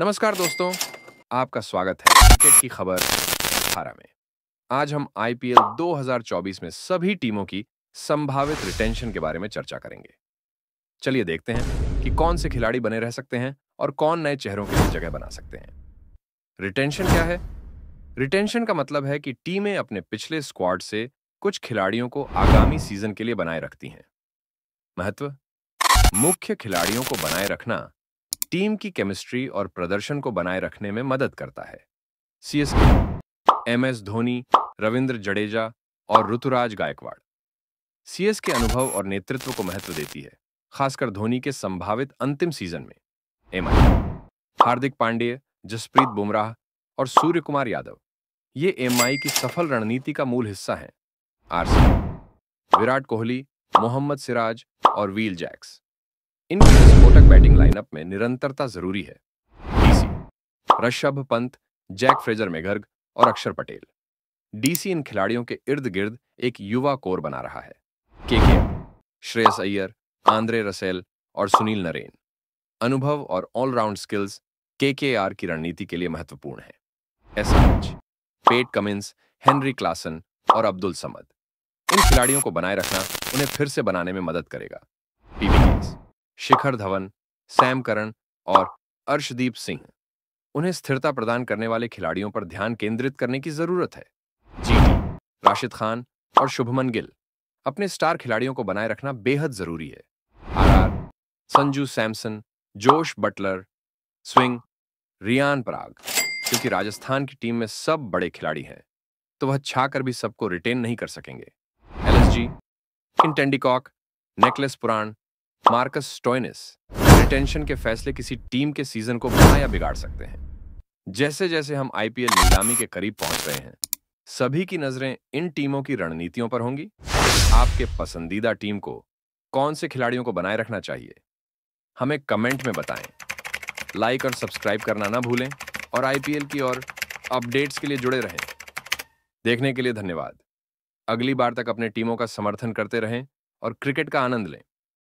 नमस्कार दोस्तों आपका स्वागत है क्रिकेट की खबर अठारह में आज हम आईपीएल 2024 में सभी टीमों की संभावित रिटेंशन के बारे में चर्चा करेंगे चलिए देखते हैं कि कौन से खिलाड़ी बने रह सकते हैं और कौन नए चेहरों की जगह बना सकते हैं रिटेंशन क्या है रिटेंशन का मतलब है कि टीमें अपने पिछले स्क्वाड से कुछ खिलाड़ियों को आगामी सीजन के लिए बनाए रखती हैं महत्व मुख्य खिलाड़ियों को बनाए रखना टीम की केमिस्ट्री और प्रदर्शन को बनाए रखने में मदद करता है CSK M S Dhoni Ravindra Jadeja और ऋतुराज गायकवाड़ सीएस के अनुभव और नेतृत्व को महत्व देती है खासकर धोनी के संभावित अंतिम सीजन में एम हार्दिक पांडे जसप्रीत बुमराह और सूर्य कुमार यादव ये एम की सफल रणनीति का मूल हिस्सा हैं आरसी विराट कोहली मोहम्मद सिराज और व्हील जैक्स इनकी विस्फोटक बैटिंग लाइनअप में निरंतरता जरूरी है DC Rishabh Pant Jake Fraser McGurk और अक्षर पटेल डीसी इन खिलाड़ियों के इर्द गिर्द एक युवा कोर बना रहा है KK Shreyas Iyer Andre Russell और सुनील नरेन अनुभव और ऑलराउंड स्किल्स केकेआर की रणनीति के लिए महत्वपूर्ण है SRH Pat Cummins Heinrich Klaasen और अब्दुल समद इन खिलाड़ियों को बनाए रखना उन्हें फिर से बनाने में मदद करेगा PV Shikhar Dhawan Sam Curran और अर्शदीप सिंह उन्हें स्थिरता प्रदान करने वाले खिलाड़ियों पर ध्यान केंद्रित करने की जरूरत है जी हाँ, राशिद खान और शुभमन गिल अपने स्टार खिलाड़ियों को बनाए रखना बेहद जरूरी है आर संजू सैमसन जोश बटलर स्विंग रियान पराग क्योंकि राजस्थान की टीम में सब बड़े खिलाड़ी हैं तो वह छाकर भी सबको रिटेन नहीं कर सकेंगे एलएसजी इन टेंडीकॉक Nicholas Pooran Marcus Stoinis retention के फैसले किसी टीम के सीजन को बनाया या बिगाड़ सकते हैं जैसे जैसे हम आईपीएल नीलामी के करीब पहुंच रहे हैं सभी की नजरें इन टीमों की रणनीतियों पर होंगी आपके पसंदीदा टीम को कौन से खिलाड़ियों को बनाए रखना चाहिए हमें कमेंट में बताएं लाइक और सब्सक्राइब करना ना भूलें और आईपीएल की और अपडेट्स के लिए जुड़े रहें देखने के लिए धन्यवाद अगली बार तक अपने टीमों का समर्थन करते रहें और क्रिकेट का आनंद लें